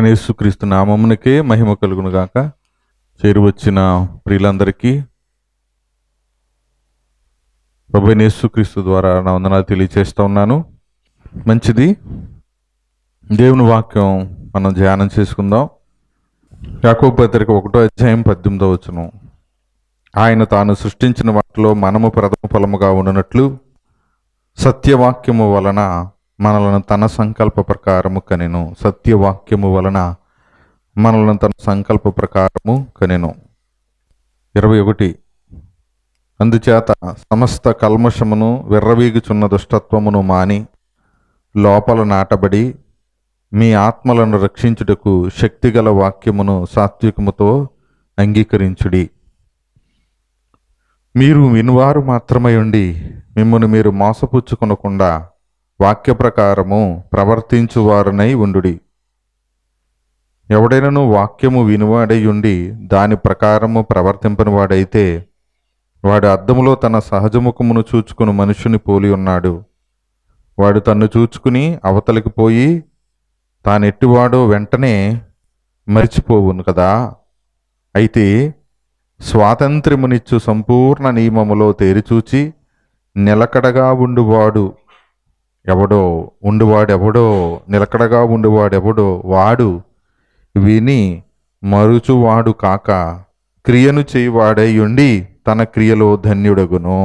ప్రభైన యేసుక్రీస్తు నామమునకే మహిమ కలుగును గాక చేరువచ్చిన ప్రియులందరికీ ప్రభైన యేసుక్రీస్తు ద్వారా నా వందనాలు తెలియచేస్తూ ఉన్నాను మంచిది దేవుని వాక్యం మనం ధ్యానం చేసుకుందాం యాకోబ పత్రిక ఒకటో అధ్యాయం పద్దెనిమిదో వచ్చును ఆయన తాను సృష్టించిన వాటిలో మనము ప్రథమ ఫలముగా ఉండనట్లు సత్యవాక్యము వలన మనలను తన సంకల్ప ప్రకారము కనెను సత్యవాక్యము వలన మనలను తన సంకల్ప ప్రకారము కనెను ఇరవై ఒకటి అందుచేత సమస్త కల్మషమును విర్రవీగుచున్న దుష్టత్వమును మాని లోపల నాటబడి మీ ఆత్మలను రక్షించుటకు శక్తిగల వాక్యమును సాత్వికముతో అంగీకరించుడి మీరు వినువారు మాత్రమై ఉండి మిమ్మల్ని మీరు మోసపుచ్చుకొనకుండా వాక్య ప్రకారము ప్రవర్తించువారునై ఉండుడి ఎవడైనను వాక్యము వినివాడై ఉండి దాని ప్రకారము ప్రవర్తింపని వాడైతే వాడు అద్దములో తన సహజముఖమును చూచుకుని మనుషుని పోలి ఉన్నాడు వాడు తన్ను చూచుకుని అవతలికి పోయి తానెట్టివాడో వెంటనే మరిచిపోవును కదా అయితే స్వాతంత్ర్యమునిచ్చు సంపూర్ణ నియమములో తేరిచూచి నిలకడగా ఉండువాడు ఎవడో ఉండువాడెవడో నిలకడగా ఉండువాడెవడో వాడు విని మరుచువాడు కాక క్రియను చేయువాడై ఉండి తన క్రియలో ధన్యుడగును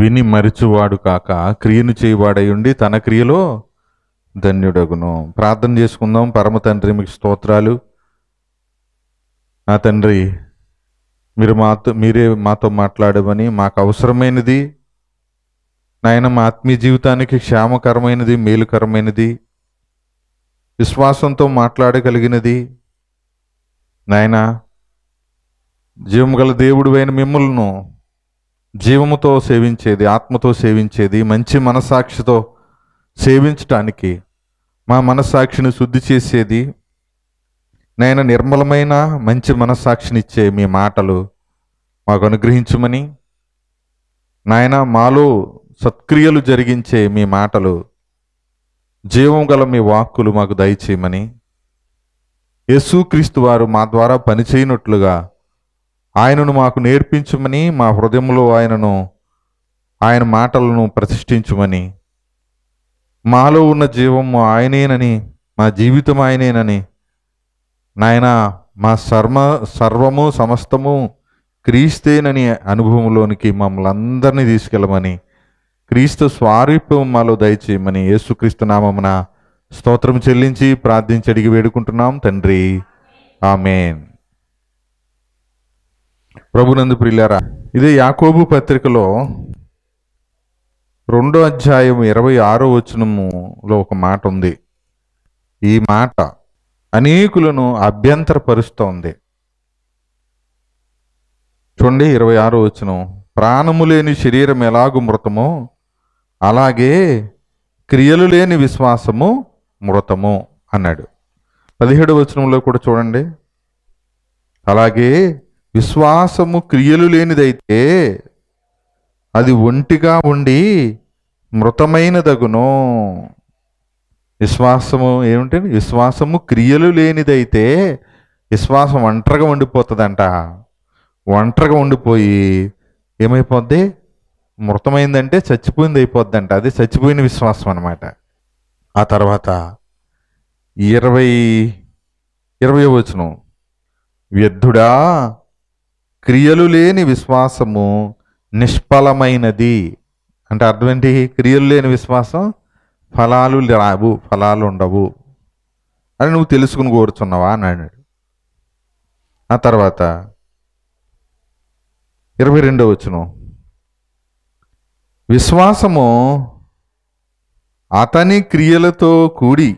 విని మరిచువాడు కాక క్రియను చేయువాడై ఉండి తన క్రియలో ధన్యుడగును ప్రార్థన చేసుకుందాం పరమ తండ్రి మీకు స్తోత్రాలు నా తండ్రి మీరు మాతో మీరే మాతో మాట్లాడమని మాకు అవసరమైనది నాయన మా ఆత్మీయ జీవితానికి క్షేమకరమైనది మేలుకరమైనది విశ్వాసంతో మాట్లాడగలిగినది నాయన జీవము గల దేవుడు అయిన మిమ్మల్ని జీవముతో సేవించేది ఆత్మతో సేవించేది మంచి మనసాక్షితో సేవించటానికి మా మనస్సాక్షిని శుద్ధి చేసేది నేను నిర్మలమైన మంచి మనస్సాక్షినిచ్చే మీ మాటలు మాకు అనుగ్రహించమని నాయన మాలో సత్క్రియలు జరిగించే మీ మాటలు జీవం గల మీ వాక్కులు మాకు దయచేయమని యేసుక్రీస్తు వారు మా ద్వారా పనిచేయనట్లుగా ఆయనను మాకు నేర్పించమని మా హృదయంలో ఆయనను ఆయన మాటలను ప్రతిష్ఠించమని మాలో ఉన్న జీవము ఆయనేనని మా జీవితం ఆయనేనని నాయన మా సర్మ సర్వము సమస్తము క్రీస్తేనని అనుభవంలోనికి మమ్మల్ని అందరినీ తీసుకెళ్ళమని క్రీస్తు స్వారూప్యం మాలో దయచేయమని యేసుక్రీస్తు నామమున స్తోత్రం చెల్లించి ప్రార్థించి అడిగి వేడుకుంటున్నాం తండ్రి ఆమెన్ ప్రభునందు ప్రిల్లారా ఇదే యాకోబు పత్రికలో రెండో అధ్యాయం ఇరవై ఆరో వచనములో ఒక మాట ఉంది ఈ మాట అనేకులను అభ్యంతరపరుస్తోంది చూడండి ఇరవై ఆరో వచనం ప్రాణము లేని శరీరం ఎలాగు మృతమో అలాగే క్రియలు లేని విశ్వాసము మృతము అన్నాడు పదిహేడు వచనంలో కూడా చూడండి అలాగే విశ్వాసము క్రియలు లేనిదైతే అది ఒంటిగా ఉండి దగును విశ్వాసము ఏమిటి విశ్వాసము క్రియలు లేనిదైతే విశ్వాసం ఒంటరిగా ఉండిపోతుందంట ఒంటరిగా ఉండిపోయి ఏమైపోద్ది మృతమైందంటే చచ్చిపోయింది అంట అది చచ్చిపోయిన విశ్వాసం అనమాట ఆ తర్వాత ఇరవై ఇరవై వచనం వ్యర్థుడా క్రియలు లేని విశ్వాసము నిష్ఫలమైనది అంటే అర్థం ఏంటి క్రియలు లేని విశ్వాసం ఫలాలు రావు ఫలాలు ఉండవు అని నువ్వు తెలుసుకుని కోరుచున్నావా అని అన్నాడు ఆ తర్వాత ఇరవై రెండో వచ్చును విశ్వాసము అతని క్రియలతో కూడి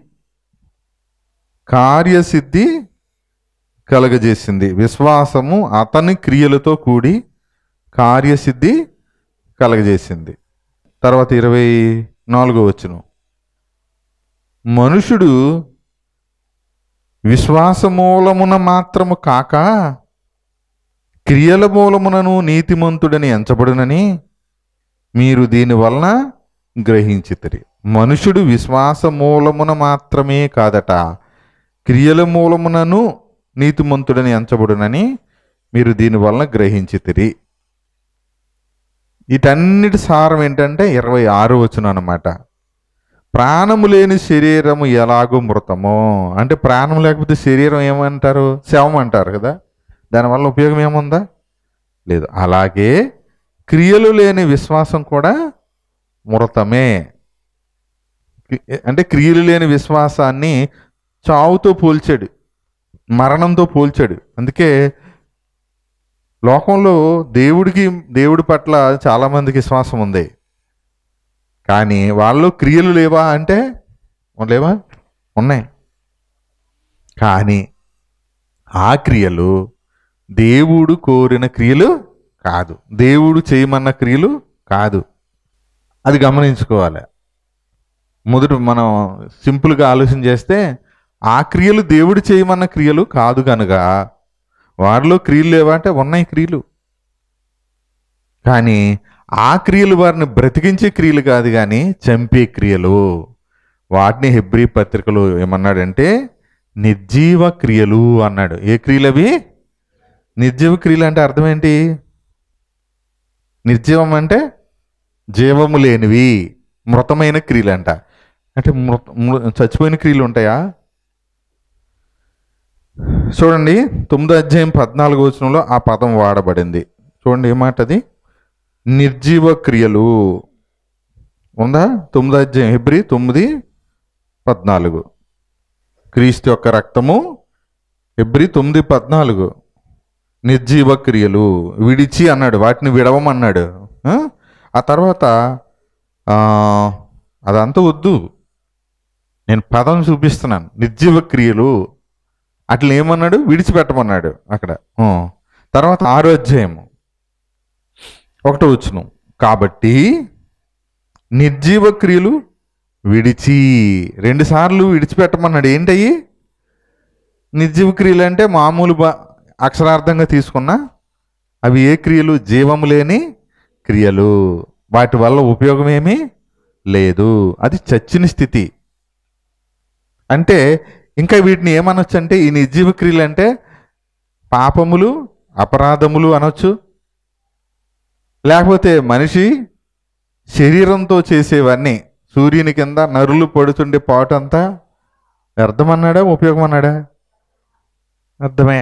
కార్యసిద్ధి కలగజేసింది విశ్వాసము అతని క్రియలతో కూడి కార్యసిద్ధి కలగజేసింది తర్వాత ఇరవై నాలుగో వచ్చును మనుషుడు విశ్వాసమూలమున మాత్రము కాక క్రియల మూలమునను నీతిమంతుడని ఎంచబడునని మీరు దీని వలన మనుషుడు విశ్వాస మూలమున మాత్రమే కాదట క్రియల మూలమునను నీతిమంతుడని ఎంచబడునని మీరు దీని వలన గ్రహించితిరి వీటన్నిటి సారం ఏంటంటే ఇరవై ఆరు వచనం అనమాట ప్రాణము లేని శరీరము ఎలాగో మృతమో అంటే ప్రాణం లేకపోతే శరీరం ఏమంటారు శవం అంటారు కదా దానివల్ల ఉపయోగం ఏముందా లేదు అలాగే క్రియలు లేని విశ్వాసం కూడా మృతమే అంటే క్రియలు లేని విశ్వాసాన్ని చావుతో పోల్చాడు మరణంతో పోల్చాడు అందుకే లోకంలో దేవుడికి దేవుడి పట్ల చాలామందికి విశ్వాసం ఉంది కానీ వాళ్ళు క్రియలు లేవా అంటే లేవా ఉన్నాయి కానీ ఆ క్రియలు దేవుడు కోరిన క్రియలు కాదు దేవుడు చేయమన్న క్రియలు కాదు అది గమనించుకోవాలి మొదట మనం సింపుల్గా ఆలోచన చేస్తే ఆ క్రియలు దేవుడు చేయమన్న క్రియలు కాదు కనుక వారిలో క్రియలు లేవంటే ఉన్నాయి క్రియలు కానీ ఆ క్రియలు వారిని బ్రతికించే క్రియలు కాదు కానీ చంపే క్రియలు వాటిని హెబ్రి పత్రికలు ఏమన్నాడంటే నిర్జీవ క్రియలు అన్నాడు ఏ క్రియలు అవి నిర్జీవ క్రియలు అంటే అర్థం ఏంటి నిర్జీవం అంటే జీవము లేనివి మృతమైన క్రియలు అంట అంటే మృత చచ్చిపోయిన క్రియలు ఉంటాయా చూడండి తొమ్మిదో అధ్యాయం పద్నాలుగు వచనంలో ఆ పదం వాడబడింది చూడండి ఏమాటది నిర్జీవ క్రియలు ఉందా తొమ్మిది అధ్యాయం ఎబ్రి తొమ్మిది పద్నాలుగు క్రీస్తు యొక్క రక్తము ఎబ్రి తొమ్మిది పద్నాలుగు నిర్జీవ క్రియలు విడిచి అన్నాడు వాటిని విడవమన్నాడు ఆ తర్వాత అదంతా వద్దు నేను పదం చూపిస్తున్నాను నిర్జీవ క్రియలు అట్లా ఏమన్నాడు విడిచిపెట్టమన్నాడు అక్కడ తర్వాత ఆరో అధ్యాయము ఒకటో వచ్చును కాబట్టి నిర్జీవ క్రియలు విడిచి రెండుసార్లు విడిచిపెట్టమన్నాడు ఏంటయ్యి నిర్జీవ క్రియలు అంటే మామూలు బా అక్షరార్థంగా తీసుకున్నా అవి ఏ క్రియలు జీవము లేని క్రియలు వాటి వల్ల ఉపయోగం ఏమీ లేదు అది చచ్చిన స్థితి అంటే ఇంకా వీటిని ఏమనొచ్చు అంటే ఈ నిర్జీవ క్రియలు అంటే పాపములు అపరాధములు అనొచ్చు లేకపోతే మనిషి శరీరంతో చేసేవన్నీ సూర్యుని కింద నరులు పడుతుండే పాటంతా వ్యర్థమన్నాడా ఉపయోగం అన్నాడా అర్థమే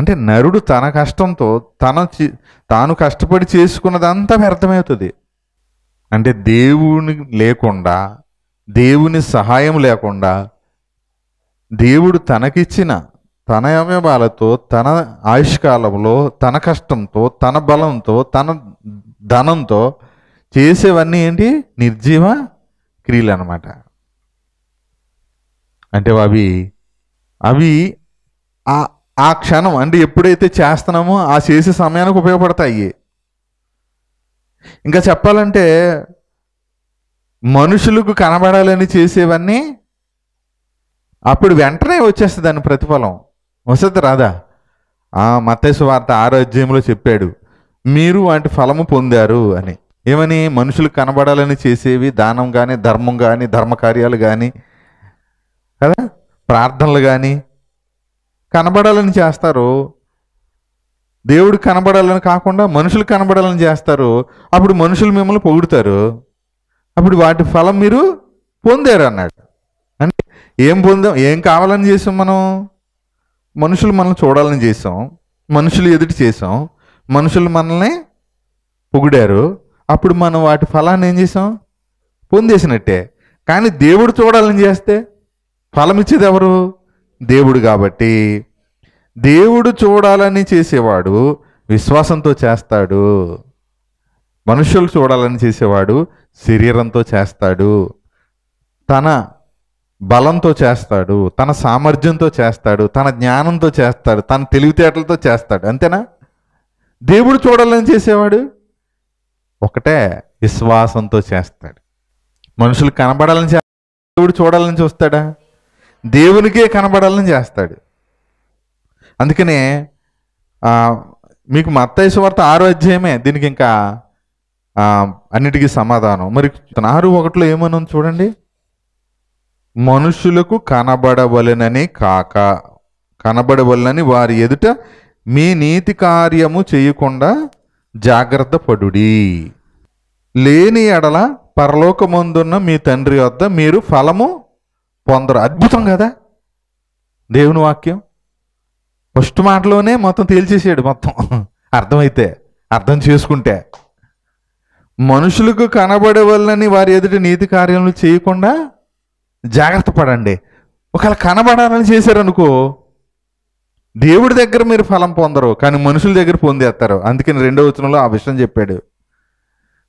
అంటే నరుడు తన కష్టంతో తన తాను కష్టపడి చేసుకున్నదంతా వ్యర్థమవుతుంది అంటే దేవుని లేకుండా దేవుని సహాయం లేకుండా దేవుడు తనకిచ్చిన తన అవయవాలతో తన ఆయుష్కాలంలో తన కష్టంతో తన బలంతో తన ధనంతో చేసేవన్నీ ఏంటి నిర్జీవ క్రియలు అనమాట అంటే అవి అవి ఆ క్షణం అంటే ఎప్పుడైతే చేస్తున్నామో ఆ చేసే సమయానికి ఉపయోగపడతాయి ఇంకా చెప్పాలంటే మనుషులకు కనబడాలని చేసేవన్నీ అప్పుడు వెంటనే వచ్చేస్తుంది దాని ప్రతిఫలం వస్తుంది రాదా మత్స్సు వార్త ఆరోగ్యంలో చెప్పాడు మీరు వాటి ఫలము పొందారు అని ఏమని మనుషులు కనబడాలని చేసేవి దానం కానీ ధర్మం కానీ ధర్మకార్యాలు కానీ కదా ప్రార్థనలు కానీ కనబడాలని చేస్తారు దేవుడు కనబడాలని కాకుండా మనుషులు కనబడాలని చేస్తారు అప్పుడు మనుషులు మిమ్మల్ని పొగుడుతారు అప్పుడు వాటి ఫలం మీరు పొందారు అన్నాడు అంటే ఏం పొందాం ఏం కావాలని చేసాం మనం మనుషులు మనల్ని చూడాలని చేసాం మనుషులు ఎదుటి చేసాం మనుషులు మనల్ని పొగిడారు అప్పుడు మనం వాటి ఫలాన్ని ఏం చేసాం పొందేసినట్టే కానీ దేవుడు చూడాలని చేస్తే ఫలం ఇచ్చేది ఎవరు దేవుడు కాబట్టి దేవుడు చూడాలని చేసేవాడు విశ్వాసంతో చేస్తాడు మనుషులు చూడాలని చేసేవాడు శరీరంతో చేస్తాడు తన బలంతో చేస్తాడు తన సామర్థ్యంతో చేస్తాడు తన జ్ఞానంతో చేస్తాడు తన తెలివితేటలతో చేస్తాడు అంతేనా దేవుడు చూడాలని చేసేవాడు ఒకటే విశ్వాసంతో చేస్తాడు మనుషులు కనబడాలని దేవుడు చూడాలని చూస్తాడా దేవునికే కనబడాలని చేస్తాడు అందుకనే మీకు మత్తయ్య వార్త ఆరు అధ్యాయమే దీనికి ఇంకా అన్నిటికీ సమాధానం మరి ఆరు ఒకటిలో ఏమన్నా చూడండి మనుషులకు కనబడవలనని కాక కనబడవలనని వారి ఎదుట మీ నీతి కార్యము చేయకుండా జాగ్రత్త పడు లేని ఎడల పరలోకమందున్న మీ తండ్రి వద్ద మీరు ఫలము పొందరు అద్భుతం కదా దేవుని వాక్యం ఫస్ట్ మాటలోనే మొత్తం తేల్చేసాడు మొత్తం అర్థమైతే అర్థం చేసుకుంటే మనుషులకు కనబడే వాళ్ళని వారి ఎదుట నీతి కార్యములు చేయకుండా జాగ్రత్త పడండి ఒకవేళ కనబడాలని చేశారనుకో దేవుడి దగ్గర మీరు ఫలం పొందరు కానీ మనుషుల దగ్గర పొందేస్తారు అందుకని రెండో వచనంలో ఆ విషయం చెప్పాడు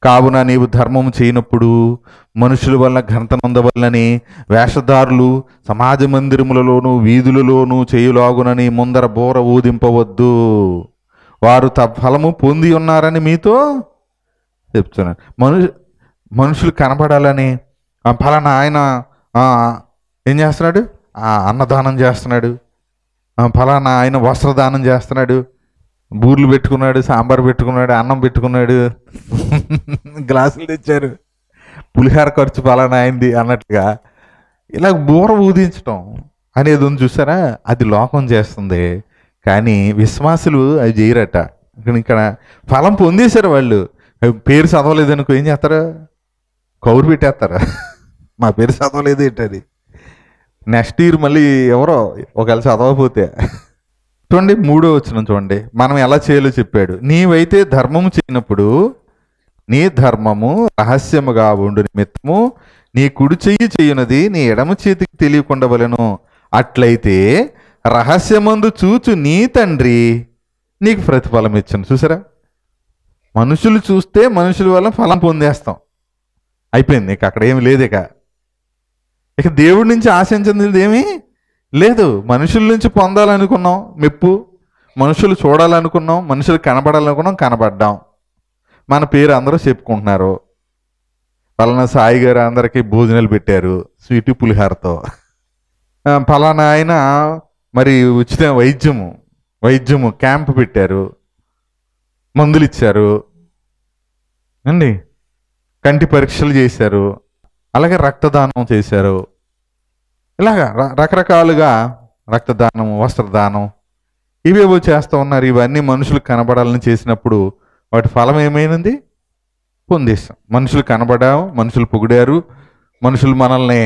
కావున నీవు ధర్మం చేయనప్పుడు మనుషుల వల్ల ఘనత నొందవల్లని వేషధారులు సమాజ మందిరములలోనూ వీధులలోనూ చేయులాగునని ముందర బోర ఊదింపవద్దు వారు ఫలము పొంది ఉన్నారని మీతో చెప్తున్నాను మను మనుషులు కనపడాలని ఫలానా ఆయన ఏం చేస్తున్నాడు అన్నదానం చేస్తున్నాడు ఫలానా ఆయన వస్త్రదానం చేస్తున్నాడు బూర్లు పెట్టుకున్నాడు సాంబార్ పెట్టుకున్నాడు అన్నం పెట్టుకున్నాడు గ్లాసులు తెచ్చారు పులిహార ఖర్చు పలానా అయింది అన్నట్టుగా ఇలా బూర ఊదించటం అనేది ఉంది చూసారా అది లోకం చేస్తుంది కానీ విశ్వాసులు అవి చేయరట ఇక్కడ ఫలం పొందేశారు వాళ్ళు పేరు చదవలేదనుకో ఏం చేస్తారు కౌరు పెట్టేస్తారు మా పేరు చదవలేదు ఏంటది నెక్స్ట్ ఇయర్ మళ్ళీ ఎవరో ఒకవేళ చదవకపోతే చూడండి మూడో వచ్చిన చూడండి మనం ఎలా చేయాలో చెప్పాడు నీవైతే ధర్మం చేయనప్పుడు నీ ధర్మము రహస్యముగా ఉండు నిమిత్తము నీ కుడి చెయ్యి చేయునది నీ ఎడమ చేతికి తెలియకుండా వలెను అట్లయితే రహస్యమందు చూచు నీ తండ్రి నీకు ప్రతిఫలం ఇచ్చాను చూసారా మనుషులు చూస్తే మనుషుల వల్ల ఫలం పొందేస్తాం అయిపోయింది నీకు అక్కడ ఏమి లేదు ఇక ఇక దేవుడి నుంచి ఆశించింది ఏమీ లేదు మనుషుల నుంచి పొందాలనుకున్నాం మెప్పు మనుషులు చూడాలనుకున్నాం మనుషులు కనబడాలనుకున్నాం కనబడ్డాం మన పేరు అందరూ చెప్పుకుంటున్నారు పలానా సాయి గారు అందరికీ భోజనాలు పెట్టారు స్వీటు పులిహారతో పలానా ఆయన మరి ఉచిత వైద్యము వైద్యము క్యాంప్ పెట్టారు మందులు ఇచ్చారు అండి కంటి పరీక్షలు చేశారు అలాగే రక్తదానం చేశారు ఇలాగా రకరకాలుగా రక్తదానం వస్త్రదానం ఇవేవో చేస్తూ ఉన్నారు ఇవన్నీ మనుషులు కనబడాలని చేసినప్పుడు వాటి ఫలం ఏమైనది పొందేస్తాం మనుషులు కనబడాము మనుషులు పొగిడారు మనుషులు మనల్ని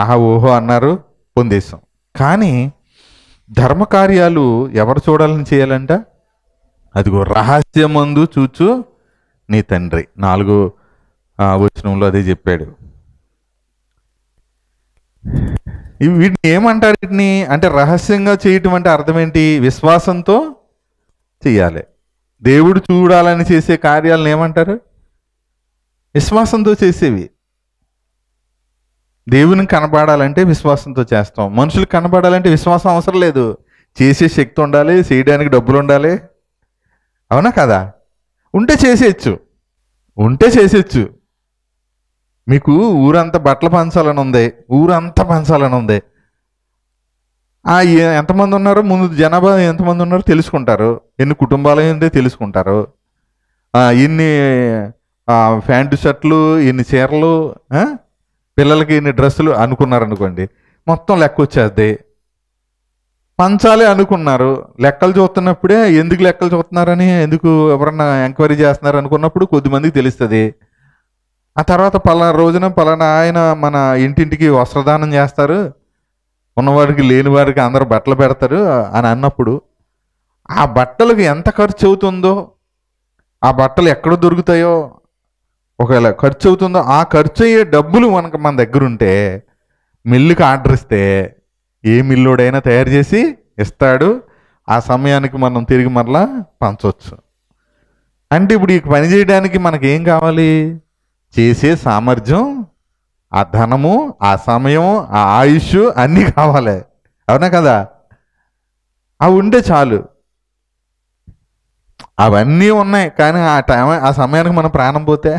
ఆహా ఓహో అన్నారు పొందేస్తాం కానీ ధర్మకార్యాలు ఎవరు చూడాలని చేయాలంట అదిగో మందు చూచు నీ తండ్రి నాలుగు వచనంలో అదే చెప్పాడు వీటిని ఏమంటారు వీటిని అంటే రహస్యంగా చేయటం అంటే అర్థం ఏంటి విశ్వాసంతో చేయాలి దేవుడు చూడాలని చేసే కార్యాలను ఏమంటారు విశ్వాసంతో చేసేవి దేవుని కనబడాలంటే విశ్వాసంతో చేస్తాం మనుషులు కనబడాలంటే విశ్వాసం అవసరం లేదు చేసే శక్తి ఉండాలి చేయడానికి డబ్బులు ఉండాలి అవునా కదా ఉంటే చేసేయచ్చు ఉంటే చేసేయచ్చు మీకు ఊరంతా బట్టలు పంచాలని ఉంది ఊరంతా పంచాలని ఉంది ఎంతమంది ఉన్నారో ముందు జనాభా ఎంతమంది ఉన్నారో తెలుసుకుంటారు ఎన్ని కుటుంబాలు అయిందో తెలుసుకుంటారు ఎన్ని ప్యాంటు షర్ట్లు ఎన్ని చీరలు పిల్లలకి ఎన్ని డ్రెస్సులు అనుకున్నారనుకోండి మొత్తం లెక్క వచ్చేది పంచాలి అనుకున్నారు లెక్కలు చూస్తున్నప్పుడే ఎందుకు లెక్కలు చూస్తున్నారని ఎందుకు ఎవరన్నా ఎంక్వైరీ చేస్తున్నారు అనుకున్నప్పుడు కొద్దిమందికి తెలుస్తుంది ఆ తర్వాత పలానా రోజున పలానా ఆయన మన ఇంటింటికి వస్త్రదానం చేస్తారు ఉన్నవాడికి లేని వాడికి అందరు బట్టలు పెడతారు అని అన్నప్పుడు ఆ బట్టలకు ఎంత ఖర్చు అవుతుందో ఆ బట్టలు ఎక్కడ దొరుకుతాయో ఒకవేళ ఖర్చు అవుతుందో ఆ ఖర్చు అయ్యే డబ్బులు మనకు మన దగ్గర ఉంటే మిల్లుకి ఆర్డర్ ఇస్తే ఏ మిల్లుడైనా తయారు చేసి ఇస్తాడు ఆ సమయానికి మనం తిరిగి మరలా పంచవచ్చు అంటే ఇప్పుడు ఈ పని చేయడానికి మనకేం కావాలి చేసే సామర్థ్యం ఆ ధనము ఆ సమయం ఆ ఆయుష్ అన్నీ కావాలి అవునా కదా అవి ఉంటే చాలు అవన్నీ ఉన్నాయి కానీ ఆ టైం ఆ సమయానికి మనం ప్రాణం పోతే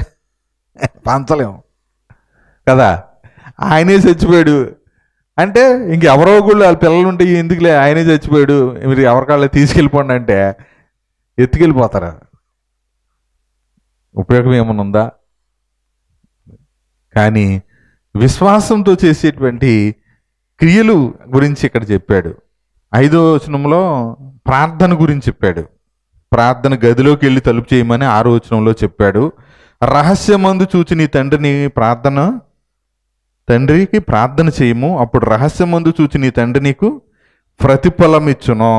పంచలేము కదా ఆయనే చచ్చిపోయాడు అంటే ఇంకెవరో కూడా వాళ్ళ పిల్లలు ఉంటే ఎందుకులే ఆయనే చచ్చిపోయాడు మీరు ఎవరికాళ్ళు తీసుకెళ్ళిపోండి అంటే ఎత్తుకెళ్ళిపోతారు ఉపయోగం ఏమన్నా ఉందా కానీ విశ్వాసంతో చేసేటువంటి క్రియలు గురించి ఇక్కడ చెప్పాడు ఐదో వచనంలో ప్రార్థన గురించి చెప్పాడు ప్రార్థన గదిలోకి వెళ్ళి తలుపు చేయమని ఆరో వచనంలో చెప్పాడు రహస్యమందు చూచి నీ తండ్రిని ప్రార్థన తండ్రికి ప్రార్థన చేయము అప్పుడు రహస్యమందు చూచి నీ తండ్రి నీకు ప్రతిఫలం ఇచ్చును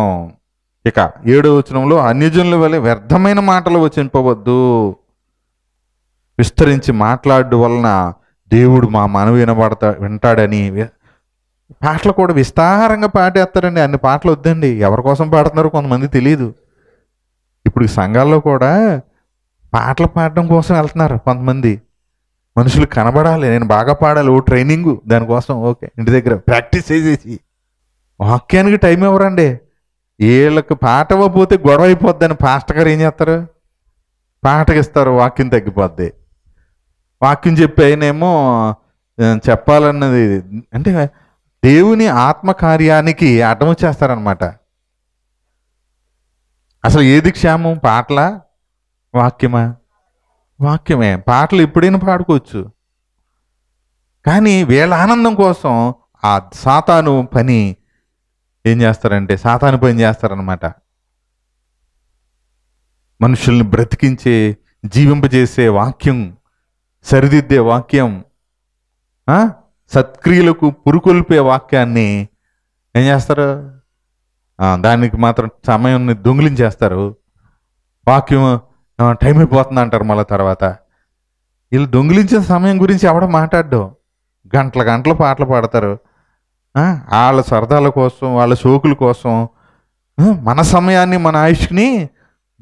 ఇక ఏడో వచనంలో అన్యజనుల వలె వ్యర్థమైన మాటలు వచ్చింపవద్దు విస్తరించి మాట్లాడు వలన దేవుడు మా మనవి వినబడతా వింటాడని పాటలు కూడా విస్తారంగా పాటేస్తారండి అన్ని పాటలు వద్దండి ఎవరి కోసం పాడుతున్నారు కొంతమంది తెలియదు ఇప్పుడు సంఘాల్లో కూడా పాటలు పాడడం కోసం వెళ్తున్నారు కొంతమంది మనుషులు కనబడాలి నేను బాగా పాడాలి ఓ ట్రైనింగ్ దానికోసం ఓకే ఇంటి దగ్గర ప్రాక్టీస్ చేసేసి వాక్యానికి టైం ఇవ్వరండి వీళ్ళకి పాట ఇవ్వకపోతే గొడవ అని పాస్టర్ గారు ఏం చేస్తారు పాటకిస్తారు వాక్యం తగ్గిపోద్ది వాక్యం చెప్పి అయినేమో చెప్పాలన్నది అంటే దేవుని ఆత్మకార్యానికి అడ్డం వచ్చేస్తారనమాట అసలు ఏది క్షేమం పాటల వాక్యమా వాక్యమే పాటలు ఎప్పుడైనా పాడుకోవచ్చు కానీ వీళ్ళ ఆనందం కోసం ఆ సాతాను పని ఏం చేస్తారంటే సాతాను పని చేస్తారనమాట మనుషుల్ని బ్రతికించే జీవింపజేసే వాక్యం సరిదిద్దే వాక్యం సత్క్రియలకు పురుకొల్పే వాక్యాన్ని ఏం చేస్తారు దానికి మాత్రం సమయాన్ని దొంగిలించేస్తారు వాక్యం టైం అయిపోతుంది అంటారు మళ్ళీ తర్వాత వీళ్ళు దొంగిలించిన సమయం గురించి ఎవడ మాట్లాడడం గంటల గంటలు పాటలు పాడతారు వాళ్ళ సరదాల కోసం వాళ్ళ షోకుల కోసం మన సమయాన్ని మన ఆయుష్ని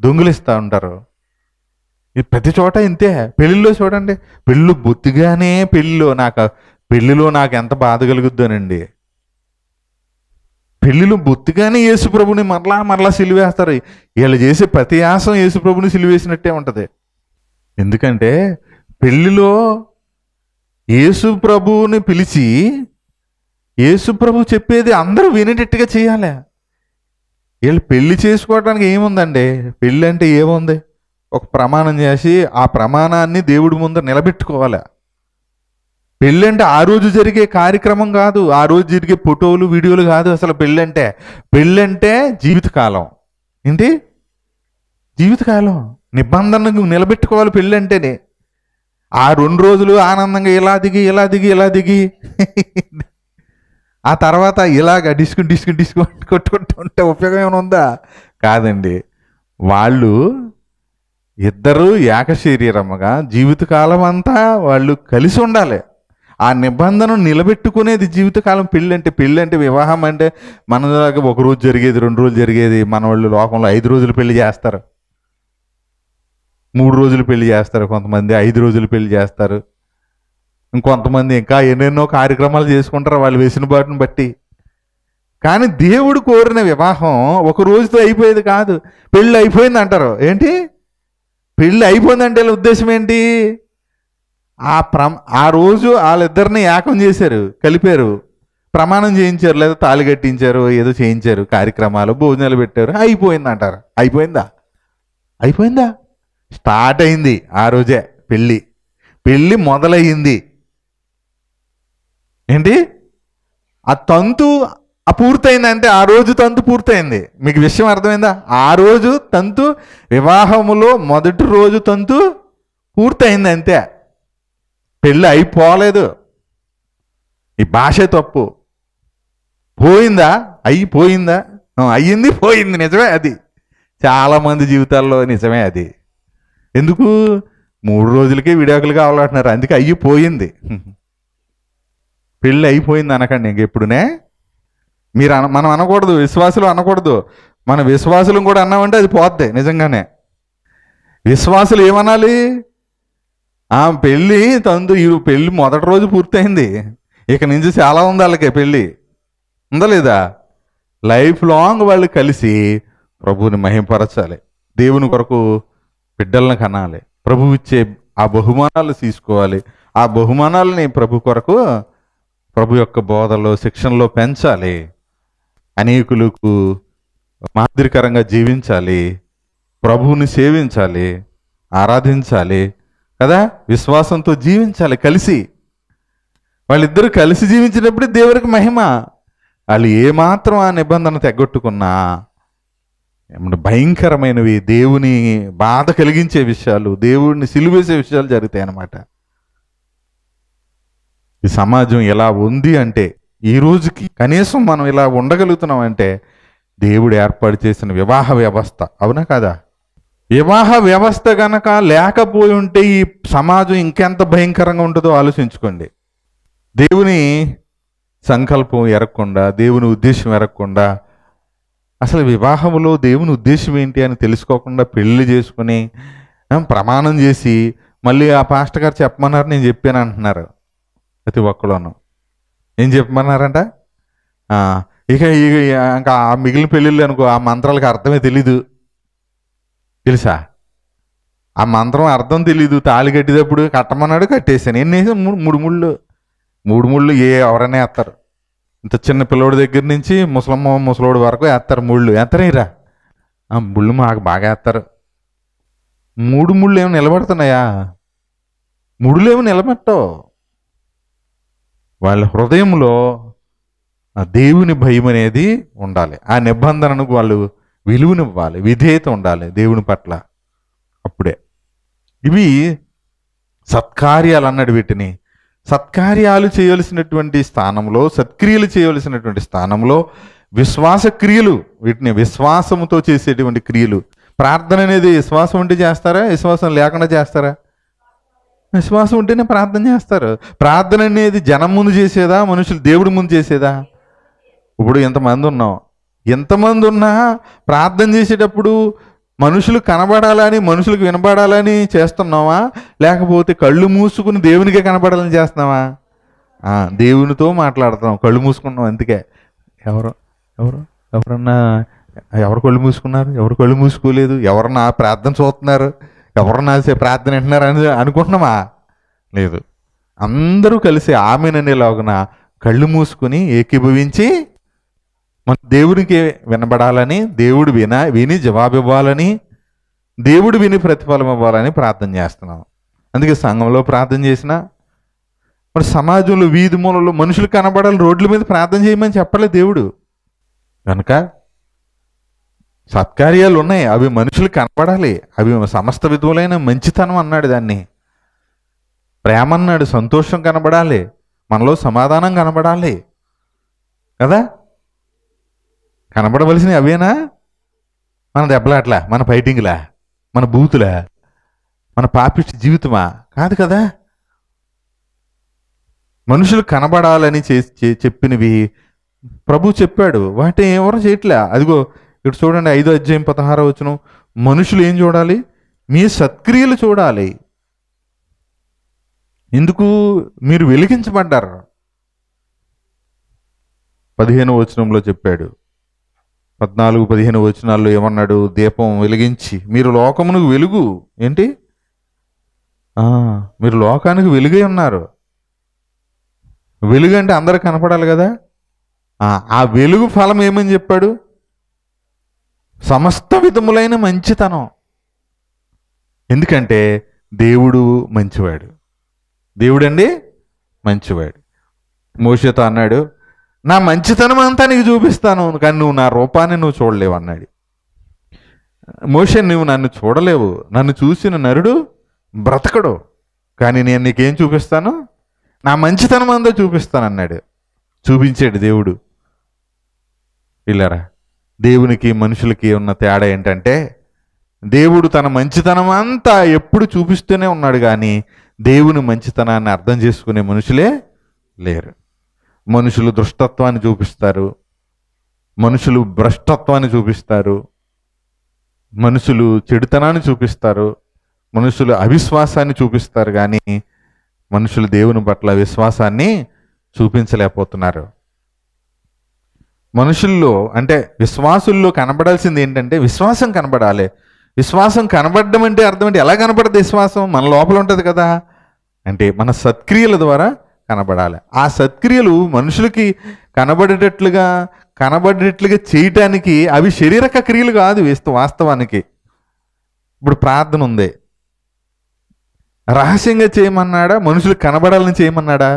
దొంగిలిస్తూ ఉంటారు ప్రతి చోట ఇంతే పెళ్ళిళ్ళు చూడండి పెళ్ళు బొత్తిగానే పెళ్ళిలో నాకు పెళ్ళిలో నాకు ఎంత బాధ కలుగుద్దోనండి పెళ్ళిలో బొత్తిగానే యేసుప్రభుని మరలా మరలా సిలివేస్తారు వీళ్ళు చేసే ప్రతి ఆసం యేసుప్రభుని సిలివేసినట్టే ఉంటుంది ఎందుకంటే పెళ్ళిలో యేసుప్రభుని పిలిచి యేసుప్రభు చెప్పేది అందరూ వినేటట్టుగా చేయాలి వీళ్ళు పెళ్లి చేసుకోవడానికి ఏముందండి పెళ్ళి అంటే ఏముంది ఒక ప్రమాణం చేసి ఆ ప్రమాణాన్ని దేవుడి ముందు నిలబెట్టుకోవాలి పెళ్ళంటే ఆ రోజు జరిగే కార్యక్రమం కాదు ఆ రోజు జరిగే ఫోటోలు వీడియోలు కాదు అసలు పెళ్ళంటే పెళ్ళంటే జీవితకాలం ఏంటి జీవితకాలం నిబంధనకు నిలబెట్టుకోవాలి పెళ్ళంటేనే ఆ రెండు రోజులు ఆనందంగా ఇలా దిగి ఇలా దిగి ఇలా దిగి ఆ తర్వాత ఇలాగ డిస్కు డిస్కు డిస్కు కొట్టుకుంటూ ఉంటే ఉపయోగం ఏమైనా ఉందా కాదండి వాళ్ళు ఇద్దరూ ఏకశరీరముగా జీవితకాలం అంతా వాళ్ళు కలిసి ఉండాలి ఆ నిబంధన నిలబెట్టుకునేది జీవితకాలం పెళ్ళి అంటే పెళ్ళి అంటే వివాహం అంటే మన దాకా ఒక రోజు జరిగేది రెండు రోజులు జరిగేది మన వాళ్ళు లోకంలో ఐదు రోజులు పెళ్లి చేస్తారు మూడు రోజులు పెళ్లి చేస్తారు కొంతమంది ఐదు రోజులు పెళ్లి చేస్తారు ఇంకొంతమంది ఇంకా ఎన్నెన్నో కార్యక్రమాలు చేసుకుంటారు వాళ్ళు వేసిన బాటును బట్టి కానీ దేవుడు కోరిన వివాహం ఒక రోజుతో అయిపోయేది కాదు పెళ్ళి అయిపోయింది అంటారు ఏంటి పెళ్ళి అయిపోయిందంటే ఉద్దేశం ఏంటి ఆ ప్రమ ఆ రోజు వాళ్ళిద్దరిని ఏకం చేశారు కలిపారు ప్రమాణం చేయించారు లేదా తాళి కట్టించారు ఏదో చేయించారు కార్యక్రమాలు భోజనాలు పెట్టారు అయిపోయింది అంటారు అయిపోయిందా అయిపోయిందా స్టార్ట్ అయింది ఆ రోజే పెళ్ళి పెళ్ళి మొదలయ్యింది ఏంటి ఆ తంతు ఆ పూర్తయింది అంటే ఆ రోజు తంతు పూర్తయింది మీకు విషయం అర్థమైందా ఆ రోజు తంతు వివాహములో మొదటి రోజు తంతు పూర్తయింది అంతే పెళ్ళి అయిపోలేదు ఈ భాష తప్పు పోయిందా అయిపోయిందా అయ్యింది పోయింది నిజమే అది చాలామంది జీవితాల్లో నిజమే అది ఎందుకు మూడు రోజులకే విడాకులు కావాలంటున్నారు అందుకే అయ్యి పోయింది పెళ్ళి అయిపోయింది అనకండి ఇంకెప్పుడునే మీరు అన మనం అనకూడదు విశ్వాసులు అనకూడదు మన విశ్వాసులు కూడా అన్నామంటే అది పోద్ది నిజంగానే విశ్వాసులు ఏమనాలి ఆ పెళ్ళి తందు ఈ పెళ్ళి మొదటి రోజు పూర్తయింది ఇక నుంచి చాలా ఉంది వాళ్ళకి పెళ్ళి ఉందా లేదా లైఫ్ లాంగ్ వాళ్ళు కలిసి ప్రభువుని మహింపరచాలి దేవుని కొరకు బిడ్డలను కనాలి ప్రభు ఇచ్చే ఆ బహుమానాలు తీసుకోవాలి ఆ బహుమానాలని ప్రభు కొరకు ప్రభు యొక్క బోధలో శిక్షణలో పెంచాలి అనేకులకు మాదిరికరంగా జీవించాలి ప్రభువుని సేవించాలి ఆరాధించాలి కదా విశ్వాసంతో జీవించాలి కలిసి వాళ్ళిద్దరూ కలిసి జీవించినప్పుడు దేవునికి మహిమ వాళ్ళు ఏమాత్రం ఆ నిబంధన తెగొట్టుకున్నా భయంకరమైనవి దేవుని బాధ కలిగించే విషయాలు దేవుడిని సిలువేసే విషయాలు జరుగుతాయి అన్నమాట ఈ సమాజం ఎలా ఉంది అంటే ఈ రోజుకి కనీసం మనం ఇలా ఉండగలుగుతున్నాం అంటే దేవుడు ఏర్పాటు చేసిన వివాహ వ్యవస్థ అవునా కదా వివాహ వ్యవస్థ గనక లేకపోయి ఉంటే ఈ సమాజం ఇంకెంత భయంకరంగా ఉంటుందో ఆలోచించుకోండి దేవుని సంకల్పం ఎరగకుండా దేవుని ఉద్దేశం ఎరగకుండా అసలు వివాహంలో దేవుని ఉద్దేశం ఏంటి అని తెలుసుకోకుండా పెళ్లి చేసుకుని ప్రమాణం చేసి మళ్ళీ ఆ పాస్టర్ గారు చెప్పమన్నారు నేను చెప్పాను అంటున్నారు ప్రతి ఒక్కలోనూ ఏం చెప్పమన్నారంట ఇక ఇక ఇంకా ఆ మిగిలిన పెళ్ళిళ్ళు అనుకో ఆ మంత్రాలకు అర్థమే తెలీదు తెలుసా ఆ మంత్రం అర్థం తెలీదు తాళి కట్టేటప్పుడు కట్టమన్నాడు కట్టేసాను ఎన్ని వేసాం మూడు మూడు ముళ్ళు మూడు ముళ్ళు ఏ ఎవరైనా వేస్తారు ఇంత చిన్న పిల్లోడి దగ్గర నుంచి ముసలమ్మ ముసలోడి వరకు వేస్తారు ముళ్ళు వేస్తారేరా ఆ ముళ్ళు మాకు బాగా వేస్తారు మూడు ముళ్ళు ఏమి నిలబడుతున్నాయా ముడులేమో నిలబెట్టవు వాళ్ళ హృదయంలో ఆ దేవుని భయం అనేది ఉండాలి ఆ నిబంధనకు వాళ్ళు విలువనివ్వాలి విధేయత ఉండాలి దేవుని పట్ల అప్పుడే ఇవి సత్కార్యాలు అన్నాడు వీటిని సత్కార్యాలు చేయవలసినటువంటి స్థానంలో సత్క్రియలు చేయవలసినటువంటి స్థానంలో విశ్వాస క్రియలు వీటిని విశ్వాసముతో చేసేటువంటి క్రియలు ప్రార్థన అనేది విశ్వాసం ఉంటే చేస్తారా విశ్వాసం లేకుండా చేస్తారా విశ్వాసం ఉంటేనే ప్రార్థన చేస్తారు ప్రార్థన అనేది జనం ముందు చేసేదా మనుషులు దేవుడి ముందు చేసేదా ఇప్పుడు ఎంతమంది ఉన్నాం ఎంతమంది ఉన్నా ప్రార్థన చేసేటప్పుడు మనుషులు కనబడాలని మనుషులకు వినబడాలని చేస్తున్నావా లేకపోతే కళ్ళు మూసుకుని దేవునికే కనబడాలని చేస్తున్నావా దేవునితో మాట్లాడుతున్నాం కళ్ళు మూసుకున్నాం అందుకే ఎవరు ఎవరు ఎవరన్నా ఎవరు కళ్ళు మూసుకున్నారు ఎవరు కళ్ళు మూసుకోలేదు ఎవరన్నా ప్రార్థన చూస్తున్నారు నాసే ప్రార్థన వింటున్నారు అని అనుకుంటున్నామా లేదు అందరూ కలిసి లోగన కళ్ళు మూసుకుని ఏకీభవించి మన దేవుడికి వినబడాలని దేవుడు విన విని జవాబు ఇవ్వాలని దేవుడు విని ప్రతిఫలం ఇవ్వాలని ప్రార్థన చేస్తున్నాం అందుకే సంఘంలో ప్రార్థన చేసిన మరి సమాజంలో వీధి మూలలో మనుషులు కనబడాలి రోడ్ల మీద ప్రార్థన చేయమని చెప్పలే దేవుడు కనుక సత్కార్యాలు ఉన్నాయి అవి మనుషులు కనపడాలి అవి సమస్త విధువులైన మంచితనం అన్నాడు దాన్ని ప్రేమ అన్నాడు సంతోషం కనబడాలి మనలో సమాధానం కనబడాలి కదా కనబడవలసినవి అవేనా మన దెబ్బలాట్లా మన ఫైటింగ్లా మన బూతులా మన పాపిష్టి జీవితమా కాదు కదా మనుషులు కనబడాలని చెప్పినవి ప్రభు చెప్పాడు వాటిని ఎవరు చేయట్లే అదిగో ఇక్కడ చూడండి ఐదో అధ్యాయం పదహారో వచనం మనుషులు ఏం చూడాలి మీ సత్క్రియలు చూడాలి ఎందుకు మీరు వెలిగించబడ్డారు పదిహేను వచనంలో చెప్పాడు పద్నాలుగు పదిహేను వచనాల్లో ఏమన్నాడు దీపం వెలిగించి మీరు లోకమునకు వెలుగు ఏంటి మీరు లోకానికి వెలుగై ఉన్నారు వెలుగు అంటే అందరు కనపడాలి కదా ఆ వెలుగు ఫలం ఏమని చెప్పాడు సమస్త విధములైన మంచితనం ఎందుకంటే దేవుడు మంచివాడు దేవుడండి మంచివాడు మోషతో అన్నాడు నా మంచితనం అంతా నీకు చూపిస్తాను కానీ నువ్వు నా రూపాన్ని నువ్వు చూడలేవు అన్నాడు మోషన్ నువ్వు నన్ను చూడలేవు నన్ను చూసిన నరుడు బ్రతకడు కానీ నేను నీకేం చూపిస్తాను నా మంచితనం అంతా చూపిస్తాను అన్నాడు చూపించాడు దేవుడు వీళ్ళారా దేవునికి మనుషులకి ఉన్న తేడా ఏంటంటే దేవుడు తన మంచితనం అంతా ఎప్పుడు చూపిస్తూనే ఉన్నాడు కానీ దేవుని మంచితనాన్ని అర్థం చేసుకునే మనుషులే లేరు మనుషులు దుష్టత్వాన్ని చూపిస్తారు మనుషులు భ్రష్టత్వాన్ని చూపిస్తారు మనుషులు చెడుతనాన్ని చూపిస్తారు మనుషులు అవిశ్వాసాన్ని చూపిస్తారు కానీ మనుషులు దేవుని పట్ల విశ్వాసాన్ని చూపించలేకపోతున్నారు మనుషుల్లో అంటే విశ్వాసుల్లో కనబడాల్సింది ఏంటంటే విశ్వాసం కనబడాలి విశ్వాసం కనబడడం అంటే అర్థం ఏంటి ఎలా కనబడదు విశ్వాసం మన లోపల ఉంటుంది కదా అంటే మన సత్క్రియల ద్వారా కనబడాలి ఆ సత్క్రియలు మనుషులకి కనబడేటట్లుగా కనబడేటట్లుగా చేయటానికి అవి శరీరక క్రియలు కాదు వేస్తూ వాస్తవానికి ఇప్పుడు ప్రార్థన ఉంది రహస్యంగా చేయమన్నాడా మనుషులు కనబడాలని చేయమన్నాడా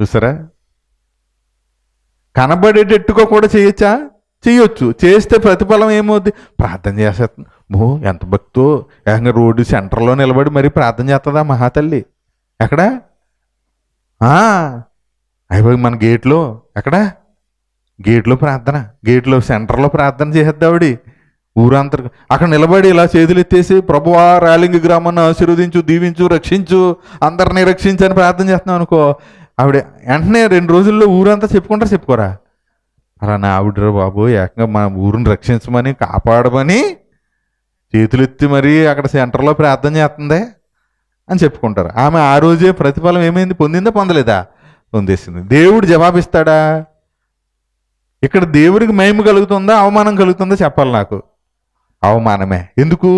చూసారా కనబడేటట్టుగా కూడా చేయొచ్చా చేయొచ్చు చేస్తే ప్రతిఫలం ఏమవుద్ది ప్రార్థన చేసేస్తుంది భూ ఎంత భక్తో ఏకంగా రోడ్డు సెంటర్లో నిలబడి మరీ ప్రార్థన చేస్తుందా మహాతల్లి ఎక్కడ అయిపోయి మన గేట్లో ఎక్కడ గేట్లో ప్రార్థన గేట్లో సెంటర్లో ప్రార్థన చేసేద్దావిడి ఊరంతర్ అక్కడ నిలబడి ఇలా చేతులు ఎత్తేసి ప్రభువా రాలింగి గ్రామాన్ని ఆశీర్వదించు దీవించు రక్షించు అందరినీ రక్షించని ప్రార్థన చేస్తున్నాం అనుకో ఆవిడ వెంటనే రెండు రోజుల్లో ఊరంతా చెప్పుకుంటారు చెప్పుకోరా అలా నా ఆవిడరా బాబు ఏకంగా మన ఊరిని రక్షించమని కాపాడమని చేతులెత్తి మరీ అక్కడ సెంటర్లో ప్రార్థన చేస్తుంది అని చెప్పుకుంటారు ఆమె ఆ రోజే ప్రతిఫలం ఏమైంది పొందిందా పొందలేదా పొందేసింది దేవుడు జవాబిస్తాడా ఇక్కడ దేవుడికి మేము కలుగుతుందా అవమానం కలుగుతుందా చెప్పాలి నాకు అవమానమే ఎందుకు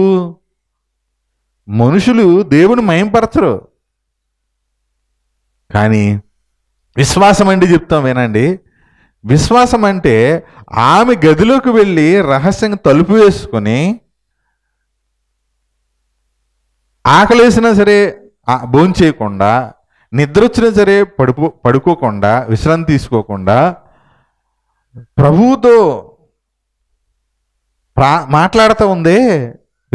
మనుషులు దేవుని మయంపరచరు కానీ విశ్వాసం అండి చెప్తాం వినండి విశ్వాసం అంటే ఆమె గదిలోకి వెళ్ళి రహస్యంగా తలుపు వేసుకొని ఆకలేసినా సరే భోజనం చేయకుండా నిద్ర వచ్చినా సరే పడుకో పడుకోకుండా విశ్రాంతి తీసుకోకుండా ప్రభువుతో ప్రా మాట్లాడుతూ ఉందే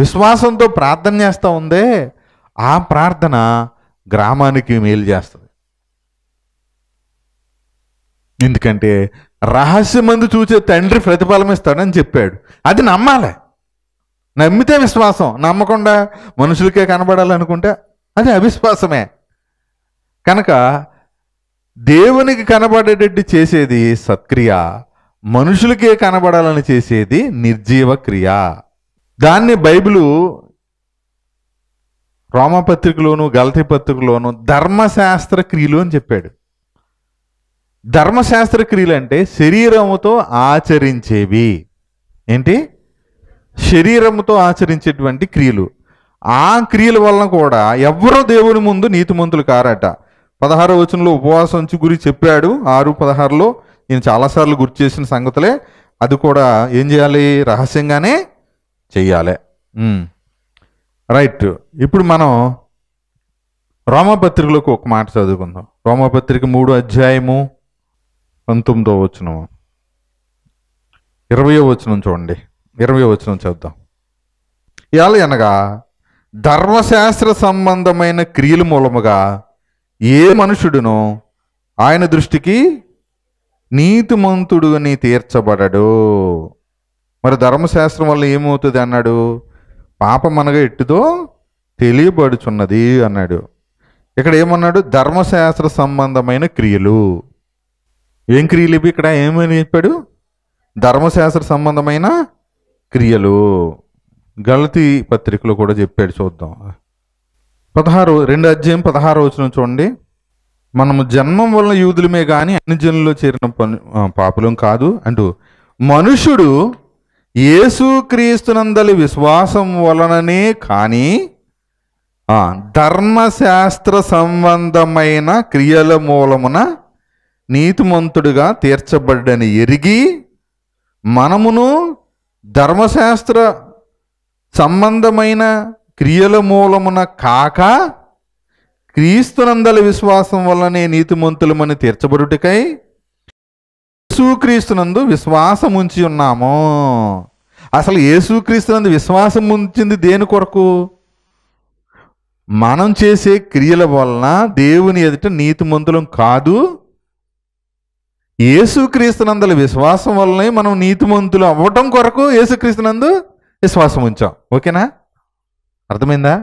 విశ్వాసంతో ప్రార్థన చేస్తూ ఉందే ఆ ప్రార్థన గ్రామానికి మేలు చేస్తుంది ఎందుకంటే రహస్యమందు చూసే తండ్రి ప్రతిఫలం ఇస్తాడని చెప్పాడు అది నమ్మాలి నమ్మితే విశ్వాసం నమ్మకుండా మనుషులకే కనబడాలనుకుంటే అది అవిశ్వాసమే కనుక దేవునికి కనబడేటట్టు చేసేది సత్క్రియ మనుషులకే కనబడాలని చేసేది నిర్జీవ క్రియ దాన్ని బైబిలు రోమపత్రికలోను గలతీ పత్రికలోను ధర్మశాస్త్ర క్రియలు అని చెప్పాడు ధర్మశాస్త్ర క్రియలు అంటే శరీరముతో ఆచరించేవి ఏంటి శరీరముతో ఆచరించేటువంటి క్రియలు ఆ క్రియల వలన కూడా ఎవరో దేవుని ముందు నీతిమంతులు కారట పదహారు వచనంలో ఉపవాసం గురి చెప్పాడు ఆరు పదహారులో నేను చాలాసార్లు గుర్తు చేసిన సంగతులే అది కూడా ఏం చేయాలి రహస్యంగానే చెయ్యాలి రైట్ ఇప్పుడు మనం రోమపత్రికలోకి ఒక మాట చదువుకుందాం రోమపత్రిక మూడు అధ్యాయము పంతొమ్మిదో వచ్చిన ఇరవయో వచ్చిన చూడండి ఇరవయో వచనం చేద్దాం ఇవాళ అనగా ధర్మశాస్త్ర సంబంధమైన క్రియల మూలముగా ఏ మనుషుడును ఆయన దృష్టికి నీతిమంతుడు అని తీర్చబడడు మరి ధర్మశాస్త్రం వల్ల ఏమవుతుంది అన్నాడు పాపం అనగా ఎట్టుదో తెలియబడుచున్నది అన్నాడు ఇక్కడ ఏమన్నాడు ధర్మశాస్త్ర సంబంధమైన క్రియలు ఏం క్రియలు ఇక్కడ ఏమని చెప్పాడు ధర్మశాస్త్ర సంబంధమైన క్రియలు గళతి పత్రికలో కూడా చెప్పాడు చూద్దాం పదహారు రెండు అధ్యాయం పదహారు వచ్చిన చూడండి మనము జన్మం వలన యూదులమే కానీ అన్ని జనుల్లో చేరిన పాపులం కాదు అంటూ మనుషుడు క్రీస్తునందలి విశ్వాసం వలననే కానీ ధర్మశాస్త్ర సంబంధమైన క్రియల మూలమున నీతిమంతుడుగా తీర్చబడ్డని ఎరిగి మనమును ధర్మశాస్త్ర సంబంధమైన క్రియల మూలమున కాక క్రీస్తునందల విశ్వాసం వల్లనే నీతిమంతులమని తీర్చబడుటకై యేసుక్రీస్తునందు విశ్వాసం ఉంచి ఉన్నాము అసలు యేసుక్రీస్తునందు విశ్వాసం ఉంచింది దేని కొరకు మనం చేసే క్రియల వలన దేవుని ఎదుట నీతిమంతులం కాదు యేసుక్రీస్తునందల విశ్వాసం వల్లనే మనం నీతిమంతులు అవ్వటం కొరకు యేసుక్రీస్తునందు విశ్వాసం ఉంచాం ఓకేనా అర్థమైందా